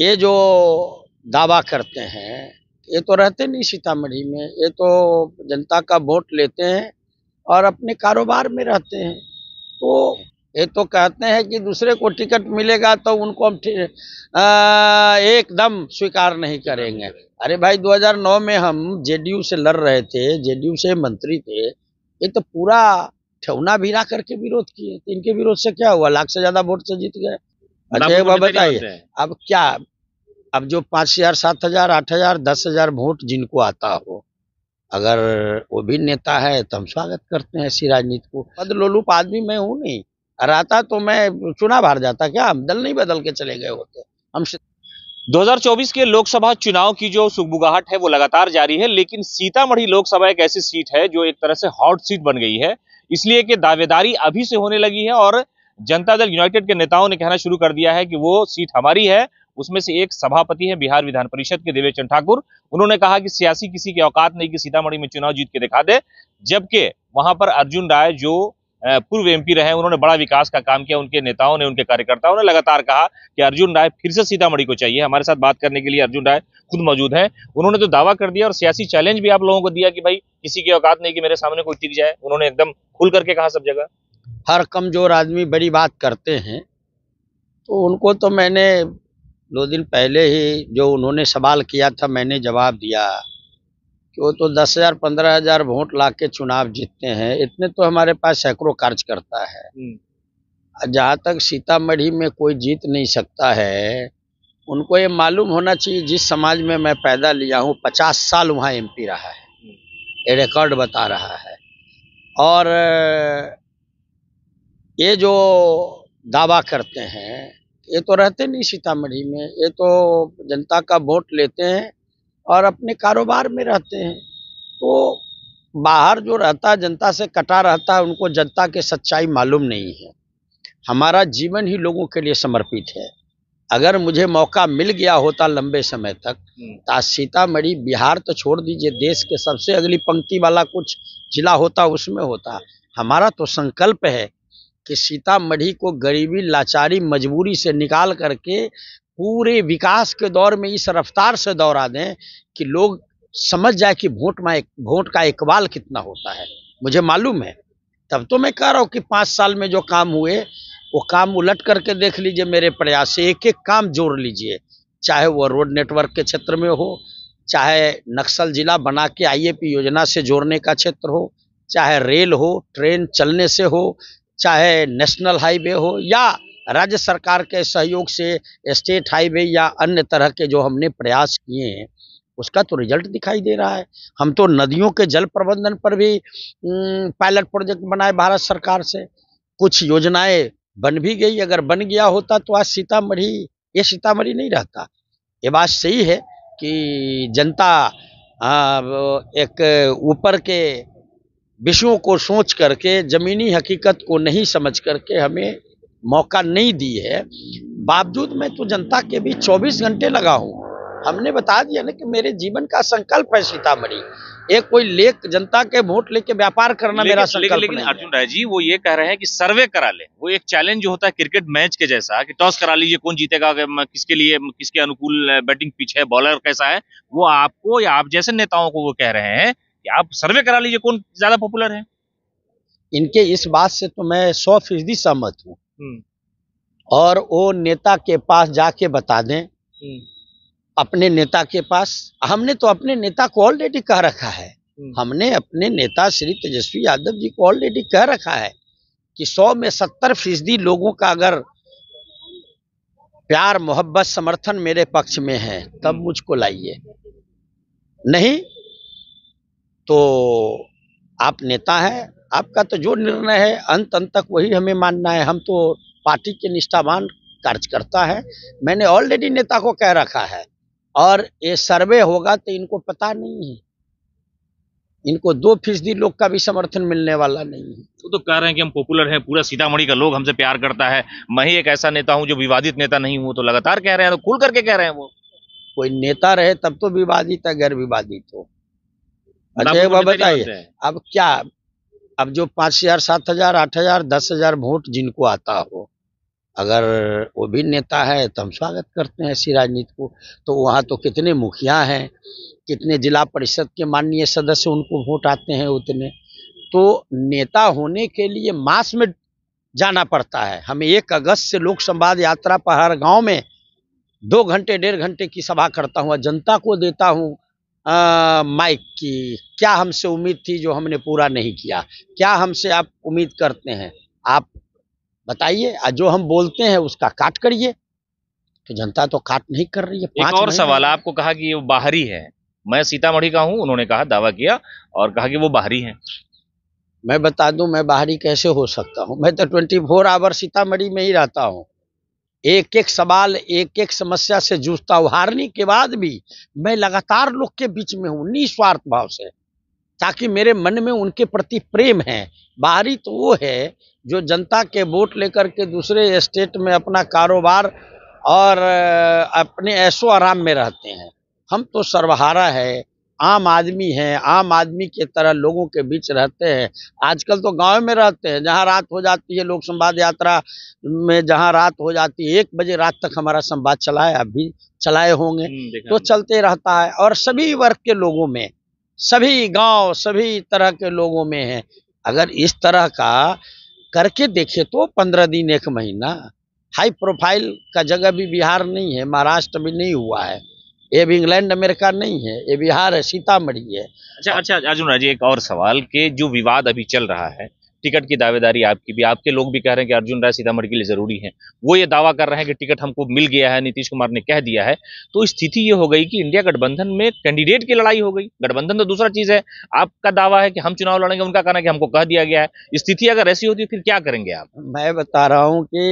ये जो दावा करते हैं ये तो रहते नहीं सीतामढ़ी में ये तो जनता का वोट लेते हैं और अपने कारोबार में रहते हैं तो ये तो कहते हैं कि दूसरे को टिकट मिलेगा तो उनको हम एकदम स्वीकार नहीं करेंगे अरे भाई 2009 में हम जेडीयू से लड़ रहे थे जेडीयू से मंत्री थे ये तो पूरा ठेवना भिरा करके विरोध किए इनके विरोध से क्या हुआ लाख से ज़्यादा वोट से जीत गए अच्छा एक बात बताइए अब क्या अब जो पांच हजार सात हजार आठ हजार दस हजार वोट जिनको आता हो अगर वो भी नेता है तो हम स्वागत करते हैं ऐसी राजनीति को पद लोलूप आदमी मैं हूँ नहीं रहता तो मैं चुनाव हार जाता क्या दल नहीं बदल के चले गए होते हम श... 2024 के लोकसभा चुनाव की जो सुखबुगाहट है वो लगातार जारी है लेकिन सीतामढ़ी लोकसभा एक ऐसी सीट है जो एक तरह से हॉट सीट बन गई है इसलिए कि दावेदारी अभी से होने लगी है और जनता दल यूनाइटेड के नेताओं ने कहना शुरू कर दिया है कि वो सीट हमारी है उसमें से एक सभापति है बिहार विधान परिषद के देवेचंद ठाकुर उन्होंने कहा कि सियासी किसी के औकात नहीं कि सीतामढ़ी में चुनाव जीत के दिखा दे जबकि वहां पर अर्जुन राय जो पूर्व एमपी रहे उन्होंने बड़ा विकास का काम किया उनके नेताओं ने उनके कार्यकर्ताओं ने लगातार कहा कि अर्जुन राय फिर से सीतामढ़ी को चाहिए हमारे साथ बात करने के लिए अर्जुन राय खुद मौजूद हैं उन्होंने तो दावा कर दिया और सियासी चैलेंज भी आप लोगों को दिया कि भाई किसी की औकात नहीं कि मेरे सामने कोई टिक जाए उन्होंने एकदम खुल करके कहा सब जगह हर कमज़ोर आदमी बड़ी बात करते हैं तो उनको तो मैंने दो दिन पहले ही जो उन्होंने सवाल किया था मैंने जवाब दिया कि वो तो दस हज़ार पंद्रह हज़ार वोट ला के चुनाव जीतते हैं इतने तो हमारे पास सैकड़ों कार्य करता है हम्म। जहाँ तक सीतामढ़ी में कोई जीत नहीं सकता है उनको ये मालूम होना चाहिए जिस समाज में मैं पैदा लिया हूँ पचास साल वहाँ एमपी रहा है हम्म। ये रिकॉर्ड बता रहा है और ये जो दावा करते हैं ये तो रहते नहीं सीतामढ़ी में ये तो जनता का वोट लेते हैं और अपने कारोबार में रहते हैं तो बाहर जो रहता है जनता से कटा रहता है उनको जनता के सच्चाई मालूम नहीं है हमारा जीवन ही लोगों के लिए समर्पित है अगर मुझे मौका मिल गया होता लंबे समय तक हम्म। तो सीतामढ़ी बिहार तो छोड़ दीजिए देश के सबसे अगली पंक्ति वाला कुछ जिला होता उसमें होता हमारा तो संकल्प है कि सीतामढ़ी को गरीबी लाचारी मजबूरी से निकाल करके पूरे विकास के दौर में इस रफ्तार से दौरा दें कि लोग समझ जाए कि वोट में वोट का इकबाल कितना होता है मुझे मालूम है तब तो मैं कह रहा हूँ कि पाँच साल में जो काम हुए वो काम उलट करके देख लीजिए मेरे प्रयास से एक एक काम जोड़ लीजिए चाहे वो रोड नेटवर्क के क्षेत्र में हो चाहे नक्सल जिला बना के आईएपी योजना से जोड़ने का क्षेत्र हो चाहे रेल हो ट्रेन चलने से हो चाहे नेशनल हाईवे हो या राज्य सरकार के सहयोग से स्टेट हाईवे या अन्य तरह के जो हमने प्रयास किए हैं उसका तो रिजल्ट दिखाई दे रहा है हम तो नदियों के जल प्रबंधन पर भी पायलट प्रोजेक्ट बनाए भारत सरकार से कुछ योजनाएं बन भी गई अगर बन गया होता तो आज सीतामढ़ी ये सीतामढ़ी नहीं रहता ये बात सही है कि जनता एक ऊपर के विषयों को सोच करके ज़मीनी हकीकत को नहीं समझ करके हमें मौका नहीं दी है बावजूद मैं तो जनता के भी 24 घंटे लगा हूँ हमने बता दिया ना कि मेरे जीवन का संकल्प है सीतामढ़ी एक कोई लेख जनता के वोट लेके व्यापार करना मेरा संकल्प लेकिन, लेकिन अर्जुन राय जी वो ये कह रहे हैं कि सर्वे करा ले वो एक चैलेंज होता है क्रिकेट मैच के जैसा कि टॉस करा लीजिए कौन जीतेगा किसके लिए किसके अनुकूल बैटिंग पिच है बॉलर कैसा है वो आपको या आप जैसे नेताओं को वो कह रहे हैं आप सर्वे करा लीजिए कौन ज्यादा पॉपुलर है इनके इस बात से तो मैं सौ फीसदी सहमत हूँ हम्म। और वो नेता के पास जाके बता दें हम्म। अपने नेता के पास हमने तो अपने नेता को ऑलरेडी कह रखा है हम्म। हमने अपने नेता श्री तेजस्वी यादव जी को ऑलरेडी कह रखा है कि सौ में सत्तर फीसदी लोगों का अगर प्यार मोहब्बत समर्थन मेरे पक्ष में है तब मुझको लाइए नहीं तो आप नेता हैं आपका तो जो निर्णय है अंत अंत तक वही हमें मानना है हम तो पार्टी के निष्ठावान कार्यकर्ता है मैंने ऑलरेडी नेता को कह रखा है और ये सर्वे होगा तो इनको पता नहीं है इनको दो फीसदी लोग का भी समर्थन मिलने वाला नहीं है वो तो, तो कह रहे हैं कि हम पॉपुलर हैं पूरा सीतामढ़ी का लोग हमसे प्यार करता है मैं ही एक ऐसा नेता हूं जो विवादित नेता नहीं हूं तो लगातार कह रहे हैं तो खुल करके कह रहे हैं वो कोई नेता रहे तब तो विवादित है गैर विवादित हो अच्छा एक बात बताइए अब क्या अब जो पांच हजार सात हजार आठ हजार दस हजार वोट जिनको आता हो अगर वो भी नेता है तो हम स्वागत करते हैं ऐसी राजनीति को तो वहाँ तो कितने मुखिया हैं कितने जिला परिषद के माननीय सदस्य उनको वोट आते हैं उतने तो नेता होने के लिए मास में जाना पड़ता है हमें एक अगस्त से लोक संवाद यात्रा पर हर गाँव में दो घंटे डेढ़ घंटे की सभा करता हूँ जनता को देता हूँ माइक की क्या हमसे उम्मीद थी जो हमने पूरा नहीं किया क्या हमसे आप उम्मीद करते हैं आप बताइए जो हम बोलते हैं उसका काट करिए तो जनता तो काट नहीं कर रही है एक और सवाल आपको कहा कि वो बाहरी है मैं सीतामढ़ी का हूँ उन्होंने कहा दावा किया और कहा कि वो बाहरी है मैं बता दूं मैं बाहरी कैसे हो सकता हूं मैं तो ट्वेंटी फोर आवर सीतामढ़ी में ही रहता हूँ एक एक सवाल एक एक समस्या से जूझता हूँ हारने के बाद भी मैं लगातार लोग के बीच में हूँ निस्वार्थ भाव से ताकि मेरे मन में उनके प्रति प्रेम है बाहरी तो वो है जो जनता के वोट लेकर के दूसरे स्टेट में अपना कारोबार और अपने ऐशो आराम में रहते हैं हम तो सर्वहारा है आम आदमी हैं आम आदमी के तरह लोगों के बीच रहते हैं आजकल तो गांव में रहते हैं जहां रात हो जाती है लोक संवाद यात्रा में जहां रात हो जाती है एक बजे रात तक हमारा संवाद चला है अभी चलाए होंगे हम्म, तो चलते रहता है और सभी वर्ग के लोगों में सभी गांव सभी तरह के लोगों में है अगर इस तरह का करके देखे तो पंद्रह दिन एक महीना हाई प्रोफाइल का जगह भी बिहार नहीं है महाराष्ट्र भी नहीं हुआ है ये भी इंग्लैंड अमेरिका नहीं है ये बिहार है सीतामढ़ी है अच्छा अच्छा अर्जुन राजी एक और सवाल के जो विवाद अभी चल रहा है टिकट की दावेदारी आपकी भी आपके लोग भी कह रहे हैं कि अर्जुन राय सीतामढ़ी के लिए जरूरी है वो ये दावा कर रहे हैं कि टिकट हमको मिल गया है नीतीश कुमार ने कह दिया है तो स्थिति ये हो गई कि इंडिया गठबंधन में कैंडिडेट की लड़ाई हो गई गठबंधन तो दूसरा चीज है आपका दावा है कि हम चुनाव लड़ेंगे उनका कहना है कि हमको कह दिया गया है स्थिति अगर ऐसी होती फिर क्या करेंगे आप मैं बता रहा हूँ कि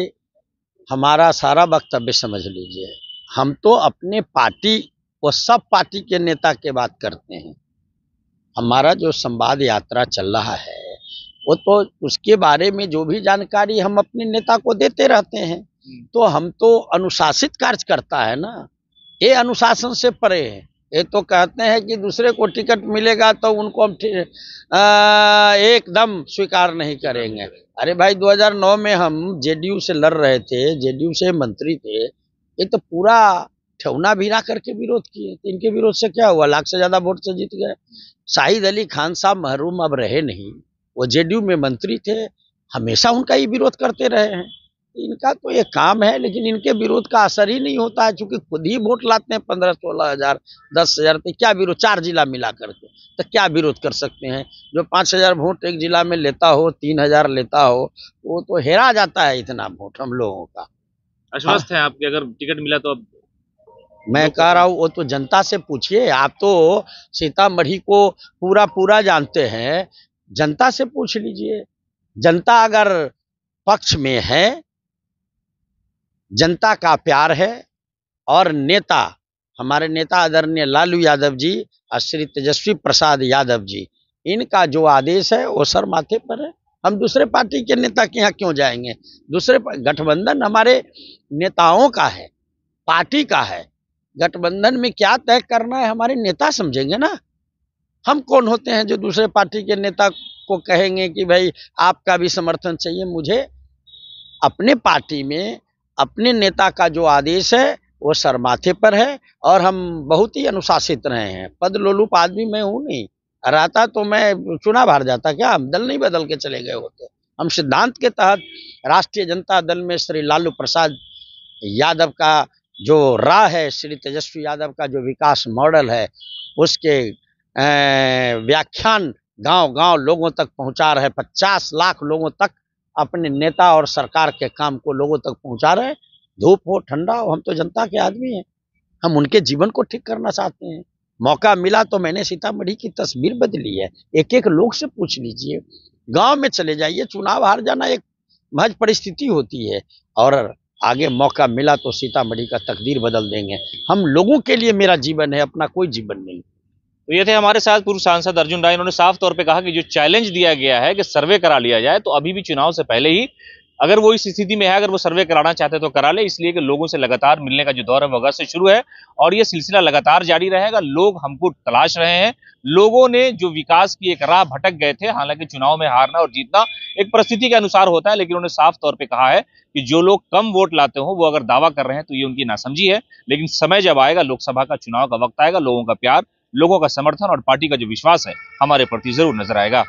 हमारा सारा वक्तव्य समझ लीजिए हम तो अपने पार्टी और सब पार्टी के नेता के बात करते हैं हमारा जो संवाद यात्रा चल रहा है वो तो उसके बारे में जो भी जानकारी हम अपने नेता को देते रहते हैं हम्म। तो हम तो अनुशासित कार्य करता है ना ये अनुशासन से परे है ये तो कहते हैं कि दूसरे को टिकट मिलेगा तो उनको हम एकदम स्वीकार नहीं करेंगे अरे भाई 2009 में हम जेडीयू से लड़ रहे थे जेडीयू से मंत्री थे ये तो पूरा ठेवना भिरा करके विरोध किए तो इनके विरोध से क्या हुआ लाख से ज़्यादा वोट से जीत गए शाहिद अली खान साहब महरूम अब रहे नहीं वो जेडीयू में मंत्री थे हमेशा उनका ही विरोध करते रहे हैं इनका तो ये काम है लेकिन इनके विरोध का असर ही नहीं होता है क्योंकि खुद ही वोट लाते हैं पंद्रह सोलह हजार दस हजार तो क्या विरोध चार जिला मिला करके तो क्या विरोध कर सकते हैं जो पाँच हजार वोट एक जिला में लेता हो तीन हजार लेता हो वो तो हेरा जाता है इतना वोट हम लोगों का हाँ। आश्वस्त है आपके अगर टिकट मिला तो अब मैं कह रहा हूँ वो तो जनता से पूछिए आप तो सीतामढ़ी को पूरा पूरा जानते हैं जनता से पूछ लीजिए जनता अगर पक्ष में है जनता का प्यार है और नेता हमारे नेता आदरणीय लालू यादव जी और श्री तेजस्वी प्रसाद यादव जी इनका जो आदेश है वो सर माथे पर है हम दूसरे पार्टी के नेता के यहाँ क्यों जाएंगे दूसरे गठबंधन हमारे नेताओं का है पार्टी का है गठबंधन में क्या तय करना है हमारे नेता समझेंगे ना हम कौन होते हैं जो दूसरे पार्टी के नेता को कहेंगे कि भाई आपका भी समर्थन चाहिए मुझे अपने पार्टी में अपने नेता का जो आदेश है वो सरमाथे पर है और हम बहुत ही अनुशासित रहे हैं पद लोलुप आदमी मैं हूँ नहीं रहता तो मैं चुनाव हार जाता क्या हम दल नहीं बदल के चले गए होते हम सिद्धांत के तहत राष्ट्रीय जनता दल में श्री लालू प्रसाद यादव का जो राह है श्री तेजस्वी यादव का जो विकास मॉडल है उसके व्याख्यान गांव गांव लोगों तक पहुंचा रहे पचास लाख लोगों तक अपने नेता और सरकार के काम को लोगों तक पहुंचा रहे धूप हो ठंडा हो हम तो जनता के आदमी हैं हम उनके जीवन को ठीक करना चाहते हैं मौका मिला तो मैंने सीतामढ़ी की तस्वीर बदली है एक एक लोग से पूछ लीजिए गांव में चले जाइए चुनाव हार जाना एक महज परिस्थिति होती है और आगे मौका मिला तो सीतामढ़ी का तकदीर बदल देंगे हम लोगों के लिए मेरा जीवन है अपना कोई जीवन नहीं तो ये थे हमारे साथ पूर्व सांसद अर्जुन राय उन्होंने साफ तौर पे कहा कि जो चैलेंज दिया गया है कि सर्वे करा लिया जाए तो अभी भी चुनाव से पहले ही अगर वो इस स्थिति में है अगर वो सर्वे कराना चाहते हैं तो करा ले इसलिए कि लोगों से लगातार मिलने का जो दौर है वो अगस्त से शुरू है और ये सिलसिला लगातार जारी रहेगा लोग हमको तलाश रहे हैं लोगों ने जो विकास की एक राह भटक गए थे हालांकि चुनाव में हारना और जीतना एक परिस्थिति के अनुसार होता है लेकिन उन्होंने साफ तौर पर कहा है कि जो लोग कम वोट लाते हो वो अगर दावा कर रहे हैं तो ये उनकी नासमझी है लेकिन समय जब आएगा लोकसभा का चुनाव का वक्त आएगा लोगों का प्यार लोगों का समर्थन और पार्टी का जो विश्वास है हमारे प्रति जरूर नजर आएगा